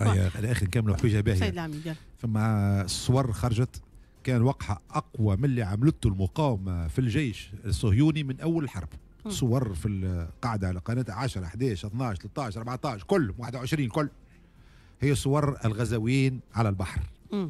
اي الاخر كامل محويجه باهيه سيد العميد فما صور خرجت كان وقعها اقوى من اللي عملته المقاومه في الجيش الصهيوني من اول الحرب م. صور في القاعده على قناه 10 11 12 13 14 كل 21 كل هي صور الغزاويين على البحر م.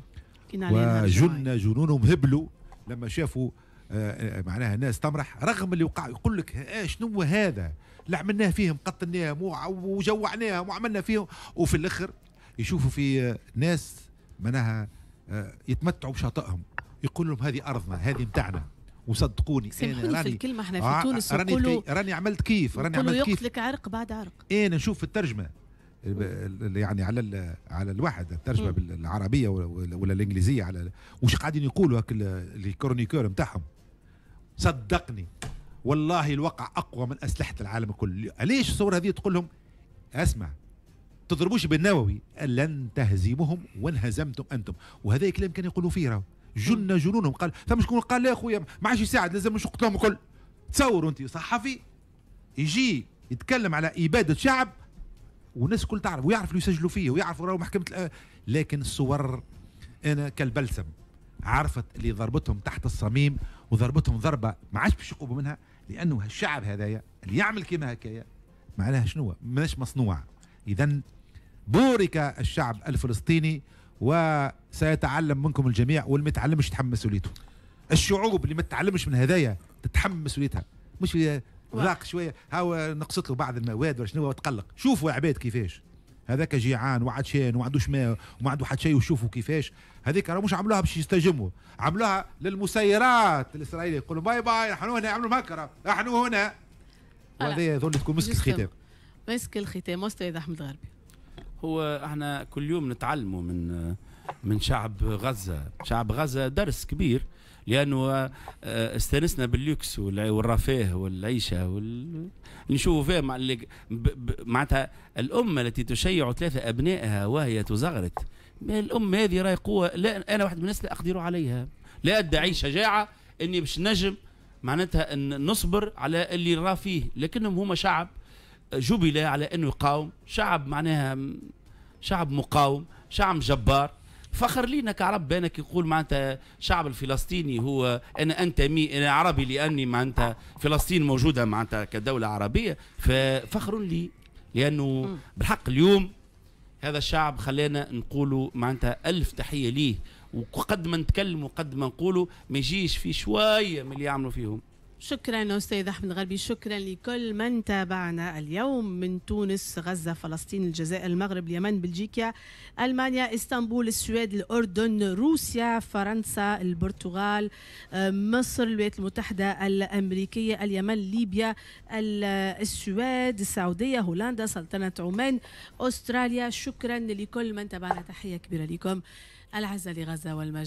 وجن جنونهم هبلوا لما شافوا آه،, آه معناها ناس تمرح رغم اللي وقع يقول لك شنو هذا لعملناه عملناه فيهم قتلناهم وجوعناهم وعملنا فيهم وفي الاخر يشوفوا في ناس معناها آه، يتمتعوا بشاطئهم يقول لهم هذه ارضنا هذه متاعنا وصدقوني سامحوني في الكلمه احنا في آه، تونس راني راني عملت كيف راني عملت كيف يقتلك عرق بعد عرق انا نشوف الترجمه يعني على على الواحد الترجمه بالعربيه ولا الانجليزيه على وش قاعدين يقولوا هاك الكرونيكور نتاعهم صدقني والله الواقع اقوى من اسلحه العالم الكل ليش الصوره هذه تقول لهم اسمع تضربوش بالنووي لن تهزمهم وانهزمتم انتم وهذا كلام كان يقولوا فيه راهو جن جنونهم قال ثم شكون قال لا خويا ما عادش يساعد لازم مش نقتلهم الكل تصوروا انت صحفي يجي يتكلم على اباده شعب والناس الكل تعرف ويعرف اللي يسجلوا فيه ويعرفوا راهو محكمه لكن الصور انا كالبلسم عرفت اللي ضربتهم تحت الصميم وضربتهم ضربه ما عادش باش منها لانه الشعب هذايا اللي يعمل كيما هكايا معناها شنو ماش مصنوع إذا بورك الشعب الفلسطيني وسيتعلم منكم الجميع واللي ما يتعلمش يتحمل مسؤوليته الشعوب اللي ما تتعلمش من هدايا تتحمل مسؤوليتها مش ذاق شويه هاو نقصت له بعض المواد ولا شنو وتقلق شوفوا يا عباد كيفاش هذاك جيعان وعطشان وما عندوش ماء وما عنده حتى شيء وشوفوا كيفاش هذيك راه مش عملوها باش يستجموا عملوها للمسيرات الاسرائيليه يقولوا باي باي نحن هنا عملوا مكره نحن هنا وهذه يظن تكون مسك الختام ماسك الختام استاذ احمد غربي هو احنا كل يوم نتعلموا من من شعب غزه شعب غزه درس كبير لانه آه، استانسنا باللوكس والرفاه والعيشه وال... نشوفوا فيها مع اللي... ب... ب... معناتها الامه التي تشيع ثلاثه ابنائها وهي تزغرت الامه هذه راهي قوه لا انا واحد من الناس لا اقدر عليها لا ادعي شجاعه اني باش نجم معناتها ان نصبر على اللي راه فيه لكنهم هما شعب جبل على انه يقاوم شعب معناها شعب مقاوم شعب جبار فخر لينا كعرب بانك يقول معناتها الشعب الفلسطيني هو انا انتمي انا عربي لاني معناتها فلسطين موجوده معناتها كدوله عربيه ففخر لي لانه بالحق اليوم هذا الشعب خلانا نقولوا معناتها الف تحيه ليه وقد ما نتكلم وقد ما نقولوا ما يجيش في شويه من اللي يعملوا فيهم شكرا أستاذ أحمد غربي شكرا لكل من تابعنا اليوم من تونس غزة فلسطين الجزائر المغرب اليمن بلجيكا ألمانيا اسطنبول السويد الأردن روسيا فرنسا البرتغال آه، مصر الولايات المتحدة الأمريكية اليمن ليبيا السويد السعودية هولندا سلطنة عمان أستراليا شكرا لكل من تابعنا تحية كبيرة لكم العزة لغزة والمجد